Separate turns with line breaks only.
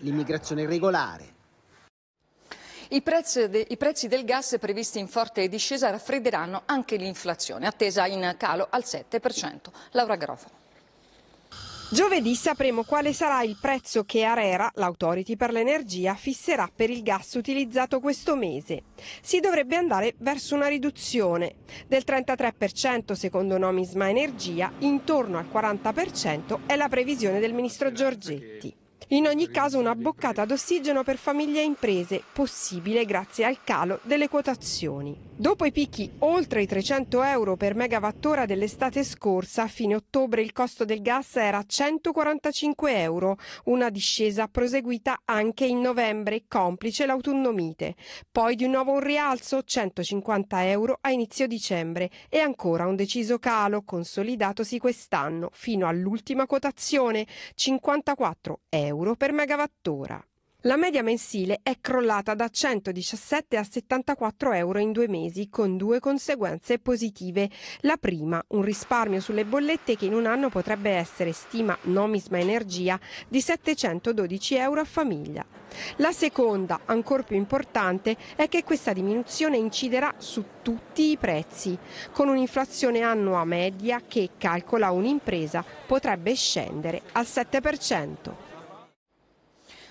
l'immigrazione irregolare.
I prezzi, de, I prezzi, del gas previsti in forte discesa raffredderanno anche l'inflazione, attesa in calo al 7%. Laura Grofo.
Giovedì sapremo quale sarà il prezzo che Arera, l'autority per l'energia, fisserà per il gas utilizzato questo mese. Si dovrebbe andare verso una riduzione del 33% secondo Nomisma Energia, intorno al 40% è la previsione del ministro Giorgetti. In ogni caso una boccata d'ossigeno per famiglie e imprese, possibile grazie al calo delle quotazioni. Dopo i picchi oltre i 300 euro per megawattora dell'estate scorsa, a fine ottobre il costo del gas era 145 euro, una discesa proseguita anche in novembre, complice l'autunno mite. Poi di nuovo un rialzo, 150 euro a inizio dicembre e ancora un deciso calo consolidatosi quest'anno fino all'ultima quotazione, 54 euro euro per megawattora. La media mensile è crollata da 117 a 74 euro in due mesi, con due conseguenze positive. La prima, un risparmio sulle bollette che in un anno potrebbe essere, stima Nomisma Energia, di 712 euro a famiglia. La seconda, ancor più importante, è che questa diminuzione inciderà su tutti i prezzi, con un'inflazione annua media che, calcola un'impresa, potrebbe scendere al 7%.